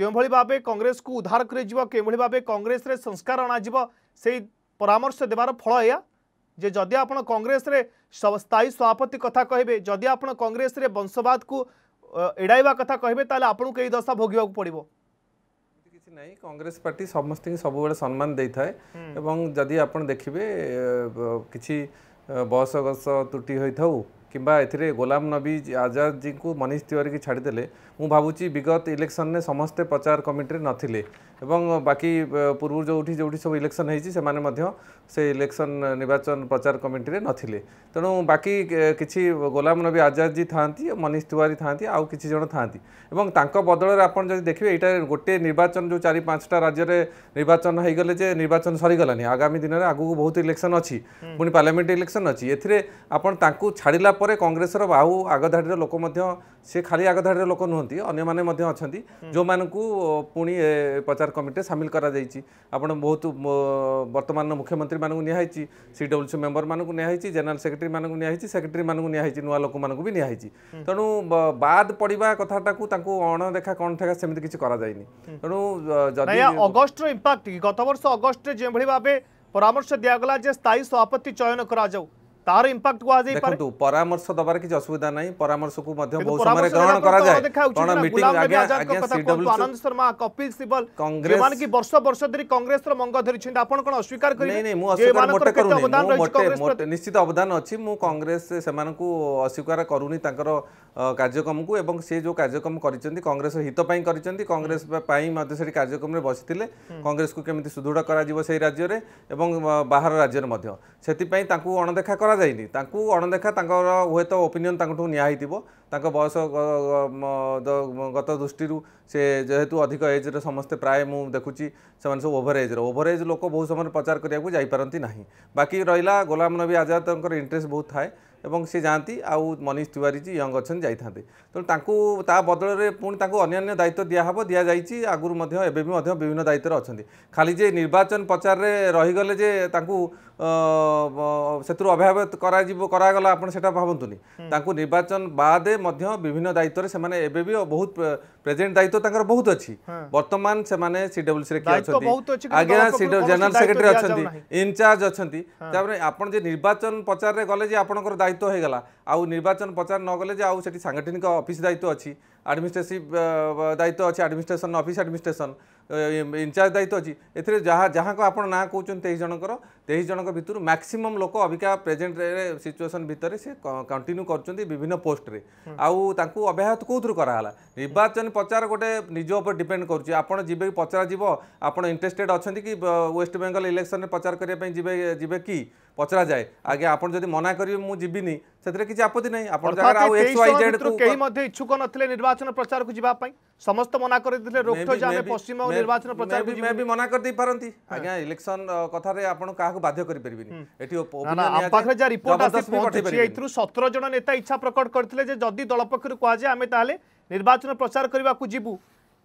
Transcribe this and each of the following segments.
क्यों भाव कंग्रेस को उधार करंग्रेस संस्कार अणाजी से परामर्श देवार फल या जे जदि आप कंग्रेस स्थायी सभापति कथ कहे जदि आप कंग्रेस वंशवाद को एड़ाइवा कथा कहे तो आपको कई दशा भोग नहीं कांग्रेस पार्टी समस्त सब सम्मान दे था जदि आप देखिए किसी बयस गस त्रुटि होता କିମ୍ବା ଏଥିରେ ଗୋଲାମ ନବୀ ଆଜାଦଜୀଙ୍କୁ ମନୀଷ ତିୱାରୀକି ଛାଡ଼ିଦେଲେ ମୁଁ ଭାବୁଛି ବିଗତ ଇଲେକ୍ସନରେ ସମସ୍ତେ ପ୍ରଚାର କମିଟିରେ ନଥିଲେ এবং বাকি পূর্ব যেটি যেটি সব ইলেকশন হয়েছে সে সে ইলেকশন নির্বাচন প্রচার কমিটি নথিলে তেমন বাকি কিছু গোলাম নবী আজাদ জি থাকে মনীষ তিওয়ারি থাকে আউ কিছু জন থাকে এবং তাঁক বদলের আপনার যদি দেখবে এইটা গোটে নির্বাচন যে চারি পাঁচটা রাজ্যের নির্বাচন হয়ে গেলে যে নির্বাচন সরিগলানি আগামী দিনের আগুক বহু ইলেকশন অছি পুনি পার্লামেন্ট ইলেকশন অছি এথিরে আপনার তাঁকু ছাড়া পরে কংগ্রেসের আউ আগধাড়ির লোক সে খালি আগধাড়ির লোক নুহতি অন্য মানে অনেক যে পুঁ প্রচার ସରକାର କମିଟିରେ ସାମିଲ କରାଯାଇଛି ଆପଣ ବହୁତ ବର୍ତ୍ତମାନର ମୁଖ୍ୟମନ୍ତ୍ରୀମାନଙ୍କୁ ନିଆହେଇଛି ସି ଡବ୍ଲ୍ୟୁସି ମେମ୍ବରମାନଙ୍କୁ ନିଆହେଇଛି ଜେନେରାଲ ସେକ୍ରେଟାରୀମାନଙ୍କୁ ନିଆହେଇଛି ସେକ୍ରେଟାରୀମାନଙ୍କୁ ନିଆହେଇଛି ନୂଆ ଲୋକମାନଙ୍କୁ ବି ନିଆହେଇଛି ତେଣୁ ବାଦ୍ ପଡ଼ିବା କଥାଟାକୁ ତାଙ୍କୁ ଅଣଦେଖା କ'ଣ ଠେକା ସେମିତି କିଛି କରାଯାଇନି ତେଣୁ ଯଦି ଅଗଷ୍ଟର ଇମ୍ପାକ୍ଟ ଗତବର୍ଷ ଅଗଷ୍ଟରେ ଯେଉଁଭଳି ଭାବେ ପରାମର୍ଶ ଦିଆଗଲା ଯେ ସ୍ଥାୟୀ ସଭାପତି ଚୟନ କରାଯାଉ তার ইম্প্যাক্ট কো আজি পারে দেখন্তু পরামর্শ দেবার কিছু অসুবিধা নাই পরামর্শ কো মধ্যে বহু সময় গ্রহণ করা যায় কোন মিটিং আগে আগে সিডব্লিউ আনন্দ শর্মা কপিল সিবল যেমান কি বর্ষ বর্ষ ধরি কংগ্রেস র মঙ্গ ধরিছেন আপন কোন অস্বীকার করি নাই নাই মু অস্বীকার মোটে করুনি মু মোটে মোটে নিশ্চিত অবদান আছে মু কংগ্রেস সেমানকু অস্বীকার করুনি তাঙ্কর কার্যক্রমকু এবং সে যে কার্যক্রম করিছেন কংগ্রেস হিত পাই করিছেন কংগ্রেস পাই মধ্যে সেটি কার্যক্রমে বসিলে কংগ্রেস কু কেমিতি সুদৃঢ় করা যাব সেই রাজ্যরে এবং বাহার রাজ্যরে মধ্য সেতি পাই তাঙ্কু অণদেখা করা କରାଯାଇନି ତାଙ୍କୁ ଅଣଦେଖା ତାଙ୍କର ହୁଏତ ଓପିନିଅନ୍ ତାଙ୍କଠୁ ନିଆ ହେଇଥିବ ତାଙ୍କ ବୟସ ଗତ ଦୃଷ୍ଟିରୁ ସେ ଯେହେତୁ ଅଧିକ ଏଜ୍ରେ ସମସ୍ତେ ପ୍ରାୟ ମୁଁ ଦେଖୁଛି ସେମାନେ ସବୁ ଓଭର ଏଜ୍ର ଓଭର ଏଜ୍ ଲୋକ ବହୁତ ସମୟରେ ପ୍ରଚାର କରିବାକୁ ଯାଇପାରନ୍ତି ନାହିଁ ବାକି ରହିଲା ଗୋଲାମ ନବୀ ଆଜାଦଙ୍କର ଇଣ୍ଟରେଷ୍ଟ ବହୁତ ଥାଏ ଏବଂ ସେ ଯାଆନ୍ତି ଆଉ ମନୀଷ ତିୱାରୀ ଜୀ ୟଙ୍ଗ ଅଛନ୍ତି ଯାଇଥାନ୍ତେ ତେଣୁ ତାଙ୍କୁ ତା ବଦଳରେ ପୁଣି ତାଙ୍କୁ ଅନ୍ୟାନ୍ୟ ଦାୟିତ୍ୱ ଦିଆହେବ ଦିଆଯାଇଛି ଆଗରୁ ମଧ୍ୟ ଏବେ ବି ମଧ୍ୟ ବିଭିନ୍ନ ଦାୟିତ୍ୱରେ ଅଛନ୍ତି ଖାଲି ଯେ ନିର୍ବାଚନ ପ୍ରଚାରରେ ରହିଗଲେ ଯେ ତାଙ୍କୁ ସେଥିରୁ ଅବ୍ୟାହତ କରାଯିବ କରାଗଲା ଆପଣ ସେଟା ଭାବନ୍ତୁନି ତାଙ୍କୁ ନିର୍ବାଚନ ବାଦେ ମଧ୍ୟ ବିଭିନ୍ନ ଦାୟିତ୍ୱରେ ସେମାନେ ଏବେ ବି ବହୁତ ପ୍ରେଜେଣ୍ଟ ଦାୟିତ୍ୱ ତାଙ୍କର ବହୁତ ଅଛି ବର୍ତ୍ତମାନ ସେମାନେ ସିଡବ୍ଲ୍ୟୁସିରେ କିଏ ଅଛନ୍ତି ଆଜ୍ଞା ଜେନେରାଲ ସେକ୍ରେଟାରୀ ଅଛନ୍ତି ଇନଚାର୍ଜ ଅଛନ୍ତି ତାପରେ ଆପଣ ଯେ ନିର୍ବାଚନ ପ୍ରଚାରରେ ଗଲେ ଯେ ଆପଣଙ୍କର ଦାୟିତ୍ୱ ହୋଇଗଲା ଆଉ ନିର୍ବାଚନ ପ୍ରଚାର ନଗଲେ ଯେ ଆଉ ସେଠି ସାଙ୍ଗଠନିକ ଅଫିସ ଦାୟିତ୍ୱ ଅଛି আডমিনিস্ট্রেটিভ uh, uh, দায়িত্ব আছে আডমিনিস্ট্রেসন অফিস আডমিনিস্ট্রেসন ইনচার্জ দায়িত্ব আছে এতে যা যা আপনার না কৌন তেইশ জনকর তেইশ জনক ভিতর ম্যাক্সিমম লোক অবিকা প্রেজেন্ট সিচুয়েসন ভিতরে সে কন্টিনিউ করছেন বিভিন্ন পোস্টরে আপনি অব্যাহত করা করাহলা নির্বাচন প্রচার গোটে নিজ উপরে ডিপেন্ড করছে আপনার যাবে পচরা যাব আপনার ইন্টারেস্টেড অনেক ওয়েস্ট বেঙ্গল ইলেকশন প্রচার করা যাবে কি পচরা যায় আগে আপনার যদি মনা করি মু ସେଥିରେ କିଛି ଆପତ୍ତି ନାହିଁ ଆପଣ କେହି ମଧ୍ୟ ଇଚ୍ଛୁକ ନଥିଲେ ନିର୍ବାଚନ ପ୍ରଚାରକୁ ଯିବା ପାଇଁ ସମସ୍ତ ମନା କରିଦେଲେ ପଶ୍ଚିମ ନିର୍ବାଚନ ପ୍ରଚାର ବି ମନା କରିଦେଇ ପାରନ୍ତି ଆଜ୍ଞା ଇଲେକ୍ସନ କଥାରେ ଆପଣ କାହାକୁ ବାଧ୍ୟ କରିପାରିବେନି ଏଠି ଏଥିରୁ ସତର ଜଣ ନେତା ଇଚ୍ଛା ପ୍ରକଟ କରିଥିଲେ ଯେ ଯଦି ଦଳ ପକ୍ଷରୁ କୁହାଯାଏ ଆମେ ତାହେଲେ ନିର୍ବାଚନ ପ୍ରଚାର କରିବାକୁ ଯିବୁ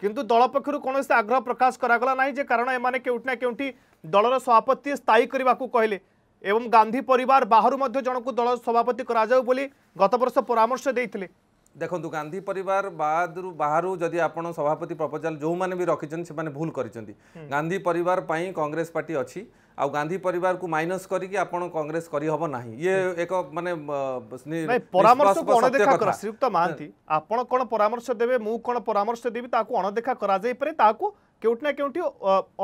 କିନ୍ତୁ ଦଳ ପକ୍ଷରୁ କୌଣସି ଆଗ୍ରହ ପ୍ରକାଶ କରାଗଲା ନାହିଁ ଯେ କାରଣ ଏମାନେ କେଉଁଠି ନା କେଉଁଠି ଦଳର ସଭାପତି ସ୍ଥାୟୀ କରିବାକୁ କହିଲେ এবং গান্ধী পরিবার বাহু জনক দল সভাপতি করা বলে গত বর্ষ পরামর্শ দিয়ে দেখন্তু গান্ধী পরিবার বাদরু বাহারু যদি আপন সভাপতি প্রপোজাল যেউমানে বি রাখিছেন সেমানে ভুল করেছেন গান্ধী পরিবার পাই কংগ্রেস পার্টি অছি ଆଉ ଗାନ୍ଧୀ ପରିବାରକୁ ମାଇନସ୍ କରିକି ଆପଣ କଂଗ୍ରେସ କରିହେବ ନାହିଁ ଇଏ ଏକ ମାନେ ପରାମର୍ଶ ଅଣଦେଖା କର ଶ୍ରୀଯୁକ୍ତ ମହାନ୍ତି ଆପଣ କ'ଣ ପରାମର୍ଶ ଦେବେ ମୁଁ କ'ଣ ପରାମର୍ଶ ଦେବି ତାହାକୁ ଅଣଦେଖା କରାଯାଇପାରେ ତାହାକୁ কেউটি না কেউটি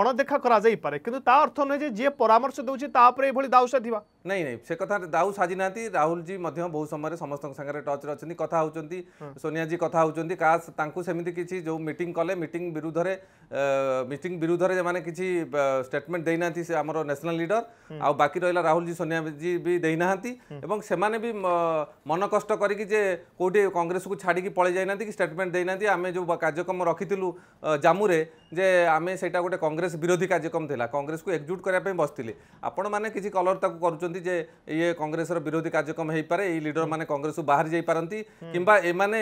অণদেখা করা যাই পারে কিন্তু তা অর্থ নয় যে যে পরামর্শ দেউছি তা উপরে এইভাবে দাউ সাধিবা নাই নাই সে কথা দাউ সাজি না রাহুল জি মধ্য বহু সময় সমস্ত সাংরে টচরে অনেক কথা হচ্ছেন সোনিয়া জি কথা হচ্ছেন কাশ তাঁকু সেমিতি কিছু যে মিটিং কলে মিটিং বিরুদ্ধে মিটিং বিরুদ্ধে যে কিছু স্টেটমেন্ট দেই না আমার ন্যাশনাল লিডর আউ বাকি রহলা রাহুল জি সোনিয়া জি বি দেই না এবং সেমানে বি মন কষ্ট করি যে কোটি কংগ্রেস কু ছাড়ি পলাই যাই না কি স্টেটমেন্ট দেই না আমি যে কার্যক্রম রখিলু জামুরে যে ଯେ ଆମେ ସେଇଟା ଗୋଟେ କଂଗ୍ରେସ ବିରୋଧୀ କାର୍ଯ୍ୟକ୍ରମ ଥିଲା କଂଗ୍ରେସକୁ ଏକଜୁଟ୍ କରିବା ପାଇଁ ବସିଥିଲେ ଆପଣମାନେ କିଛି କଲର ତାକୁ କରୁଛନ୍ତି ଯେ ଇଏ କଂଗ୍ରେସର ବିରୋଧୀ କାର୍ଯ୍ୟକ୍ରମ ହେଇପାରେ ଏଇ ଲିଡରମାନେ କଂଗ୍ରେସରୁ ବାହାରି ଯାଇପାରନ୍ତି କିମ୍ବା ଏମାନେ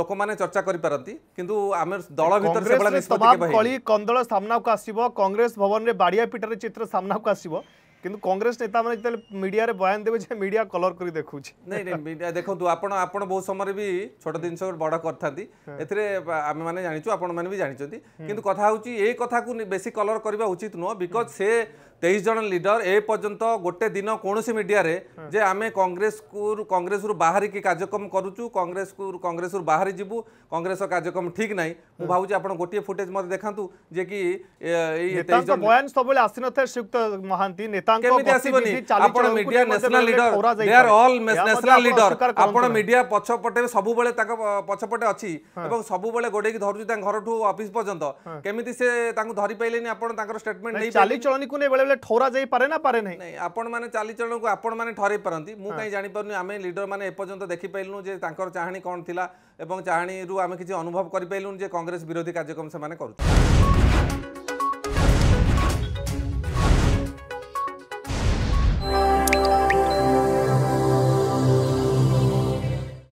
ଲୋକମାନେ ଚର୍ଚ୍ଚା କରିପାରନ୍ତି କିନ୍ତୁ ଆମେ ଦଳ ଭିତରେ ସେଭଳିଆ କଳି କନ୍ଦଳ ସାମ୍ନାକୁ ଆସିବ କଂଗ୍ରେସ ଭବନରେ ବାଡ଼ିଆ ପିଟାର ଚିତ୍ର ସାମ୍ନାକୁ ଆସିବ কিন্তু କଂଗ୍ରେସ ନେତାମାନେ ଯେତେବେଳେ ମିଡ଼ିଆରେ ବୟାନ ଦେବେ ଯେ ମିଡ଼ିଆ କଲର କରି ଦେଖୁଛି ନାଇଁ ନାଇଁ ମିଡ଼ିଆ ଦେଖନ୍ତୁ ଆପଣ ଆପଣ ବହୁତ ସମୟରେ ବି ଛୋଟ ଜିନିଷ ବଡ଼ କରିଥାନ୍ତି ଏଥିରେ ଆମେମାନେ ଜାଣିଛୁ ଆପଣମାନେ ବି ଜାଣିଛନ୍ତି କିନ୍ତୁ କଥା ହେଉଛି ଏ କଥାକୁ ବେଶୀ କଲର କରିବା ଉଚିତ ନୁହଁ ବିକଜ୍ ସେ ତେଇଶ ଜଣ ଲିଡର ଏ ପର୍ଯ୍ୟନ୍ତ ଗୋଟେ ଦିନ କୌଣସି ମିଡ଼ିଆରେ ଯେ ଆମେ କଂଗ୍ରେସକୁ କଂଗ୍ରେସରୁ ବାହାରିକି କାର୍ଯ୍ୟକ୍ରମ କରୁଛୁ କଂଗ୍ରେସକୁ କଂଗ୍ରେସରୁ ବାହାରି ଯିବୁ କଂଗ୍ରେସ କାର୍ଯ୍ୟକ୍ରମ ଠିକ୍ ନାହିଁ ମୁଁ ଭାବୁଛି ଆପଣ ଗୋଟିଏ ଫୁଟେଜ ମୋତେ ଦେଖାନ୍ତୁ ଯେ କି ଏଇ ତେଇଶ ଜଣ ବୟାନ ସବୁବେଳେ ଆସିନଥାଏ ଶ୍ରୀଯୁକ୍ତ ମହାନ୍ତି ନେତା କେମିତି ଆସିବନି ଆପଣ media national leader they are all national leader ଆପଣ ମିଡିଆ ପଛପଟେ ସବୁବେଳେ ତାଙ୍କ ପଛପଟେ ଅଛି ଏବଂ ସବୁବେଳେ ଗୋଡେଇକି ଧରୁଛି ତାଙ୍କ ଘରଠୁ ଅଫିସ ପର୍ଯ୍ୟନ୍ତ କେମିତି ସେ ତାଙ୍କୁ ଧରି ପାଇଲେନି ଆପଣ ତାଙ୍କର ଷ୍ଟେଟମେଣ୍ଟ ନେଇ ଚାଲିଚଳନକୁ ନେଇ ବେଳେବେଳେ ଠୋରା ଯାଇପାରେ ନା ପାରେ ନାହିଁ ନାଇଁ ଆପଣମାନେ ଚାଲିଚଳନକୁ ଆପଣମାନେ ଠରେଇ ପାରନ୍ତି ମୁଁ କାହିଁ ଜାଣିପାରୁନି ଆମେ ଲିଡରମାନେ ଏପର୍ଯ୍ୟନ୍ତ ଦେଖିପାରିଲୁନୁ ଯେ ତାଙ୍କର ଚାହାଣୀ କ'ଣ ଥିଲା ଏବଂ ଚାହାଣୀରୁ ଆମେ କିଛି ଅନୁଭବ କରିପାରିଲୁନୁ ଯେ କଂଗ୍ରେସ ବିରୋଧୀ କାର୍ଯ୍ୟକ୍ରମ ସେମାନେ କରୁଛନ୍ତି